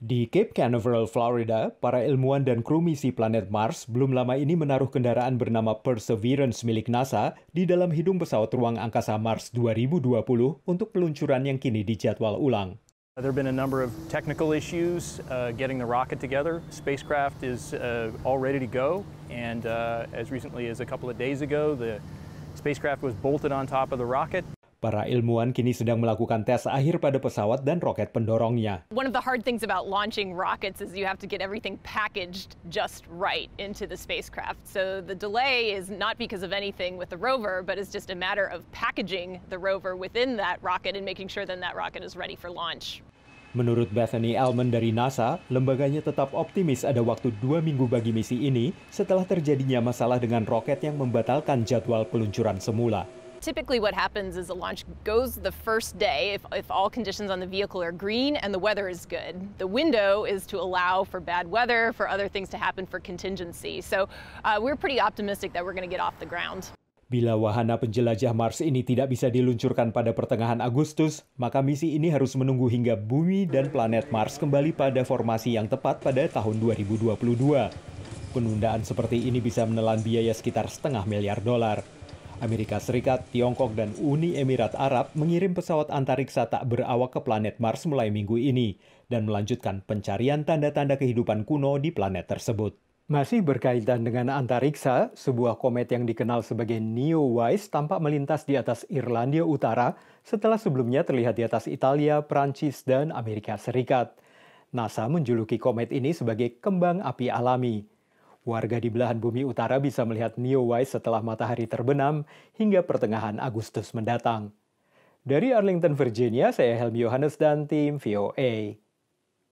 Di Cape Canaveral, Florida, para ilmuwan dan kru misi planet Mars belum lama ini menaruh kendaraan bernama Perseverance milik NASA di dalam hidung pesawat ruang angkasa Mars 2020 untuk peluncuran yang kini dijadwal ulang. There have been a number of technical issues uh, getting the rocket together. Spacecraft is uh, all ready to go, and uh, as recently as a couple of days ago, the spacecraft was bolted on top of the rocket. Para ilmuwan kini sedang melakukan tes akhir pada pesawat dan roket pendorongnya. One of the hard things about launching rockets is you have to get everything packaged just right into the spacecraft. So the delay is not because of anything with the rover, but it's just a matter of packaging the rover within that rocket and making sure then that rocket is ready for launch. Menurut Bethany Elman dari NASA, lembaganya tetap optimis ada waktu dua minggu bagi misi ini setelah terjadinya masalah dengan roket yang membatalkan jadwal peluncuran semula. Typically what happens is the launch goes the first day if, if all conditions on the vehicle are green and the weather is good. The window is to allow for bad weather, for other things to happen for contingency. So uh, we're pretty optimistic that we're going to get off the ground. Bila wahana penjelajah Mars ini tidak bisa diluncurkan pada pertengahan Agustus, maka misi ini harus menunggu hingga bumi dan planet Mars kembali pada formasi yang tepat pada tahun 2022. Penundaan seperti ini bisa menelan biaya sekitar setengah miliar dolar. Amerika Serikat, Tiongkok, dan Uni Emirat Arab mengirim pesawat antariksa tak berawak ke planet Mars mulai minggu ini dan melanjutkan pencarian tanda-tanda kehidupan kuno di planet tersebut. Masih berkaitan dengan antariksa, sebuah komet yang dikenal sebagai Neowise tampak melintas di atas Irlandia Utara setelah sebelumnya terlihat di atas Italia, Prancis, dan Amerika Serikat. NASA menjuluki komet ini sebagai kembang api alami. Warga di belahan bumi utara bisa melihat Neowise setelah matahari terbenam hingga pertengahan Agustus mendatang. Dari Arlington, Virginia, saya Helmi Yohanes dan tim VOA.